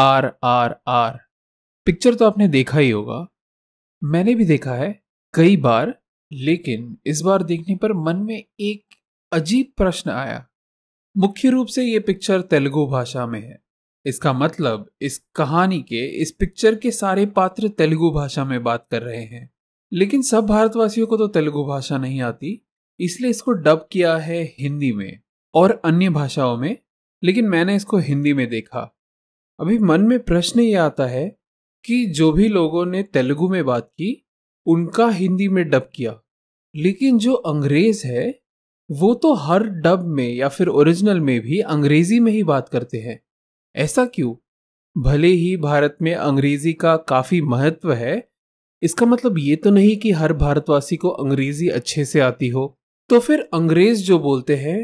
are are are picture तो आपने देखा ही होगा मैंने भी देखा है कई बार लेकिन इस बार देखने पर मन में एक अजीब प्रश्न आया मुख्य रूप से ये पिक्चर तेलुगु भाषा में है इसका मतलब इस कहानी के इस पिक्चर के सारे पात्र तेलुगु भाषा में बात कर रहे हैं लेकिन सब भारतवासियों को तो तेलुगु भाषा नहीं आती इसलिए इसको डब किया है हिंदी में और अन्य भाषाओं में लेकिन मैंने इसको हिंदी में देखा अभी मन में प्रश्न ये आता है कि जो भी लोगों ने तेलुगु में बात की उनका हिंदी में डब किया लेकिन जो अंग्रेज है वो तो हर डब में या फिर ओरिजिनल में भी अंग्रेजी में ही बात करते हैं ऐसा क्यों भले ही भारत में अंग्रेजी का काफी महत्व है इसका मतलब ये तो नहीं कि हर भारतवासी को अंग्रेजी अच्छे से आती हो तो फिर अंग्रेज जो बोलते हैं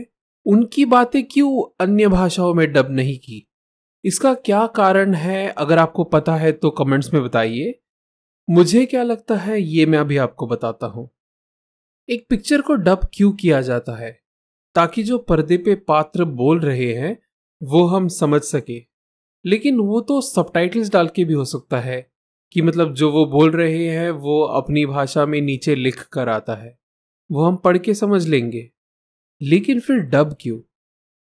उनकी बातें क्यों अन्य भाषाओं में डब नहीं की इसका क्या कारण है अगर आपको पता है तो कमेंट्स में बताइए मुझे क्या लगता है ये मैं अभी आपको बताता हूँ एक पिक्चर को डब क्यों किया जाता है ताकि जो पर्दे पे पात्र बोल रहे हैं वो हम समझ सके लेकिन वो तो सबटाइटल्स डाल के भी हो सकता है कि मतलब जो वो बोल रहे हैं वो अपनी भाषा में नीचे लिख कर आता है वो हम पढ़ के समझ लेंगे लेकिन फिर डब क्यों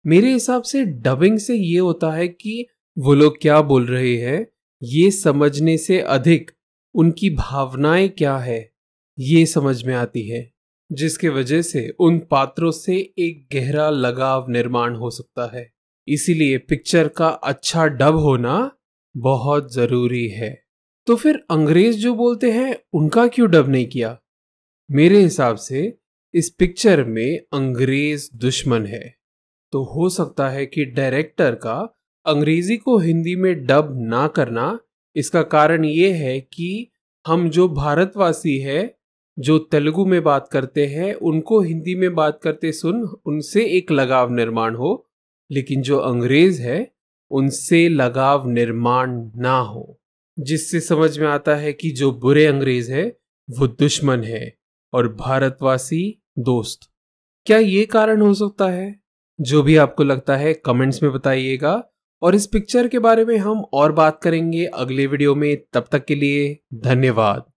मेरे हिसाब से डबिंग से ये होता है कि वो लोग क्या बोल रहे हैं ये समझने से अधिक उनकी भावनाएं क्या है ये समझ में आती है जिसके वजह से उन पात्रों से एक गहरा लगाव निर्माण हो सकता है इसीलिए पिक्चर का अच्छा डब होना बहुत जरूरी है तो फिर अंग्रेज जो बोलते हैं उनका क्यों डब नहीं किया मेरे हिसाब से इस पिक्चर में अंग्रेज दुश्मन है तो हो सकता है कि डायरेक्टर का अंग्रेजी को हिंदी में डब ना करना इसका कारण ये है कि हम जो भारतवासी है जो तेलुगु में बात करते हैं उनको हिंदी में बात करते सुन उनसे एक लगाव निर्माण हो लेकिन जो अंग्रेज है उनसे लगाव निर्माण ना हो जिससे समझ में आता है कि जो बुरे अंग्रेज है वो दुश्मन है और भारतवासी दोस्त क्या ये कारण हो सकता है जो भी आपको लगता है कमेंट्स में बताइएगा और इस पिक्चर के बारे में हम और बात करेंगे अगले वीडियो में तब तक के लिए धन्यवाद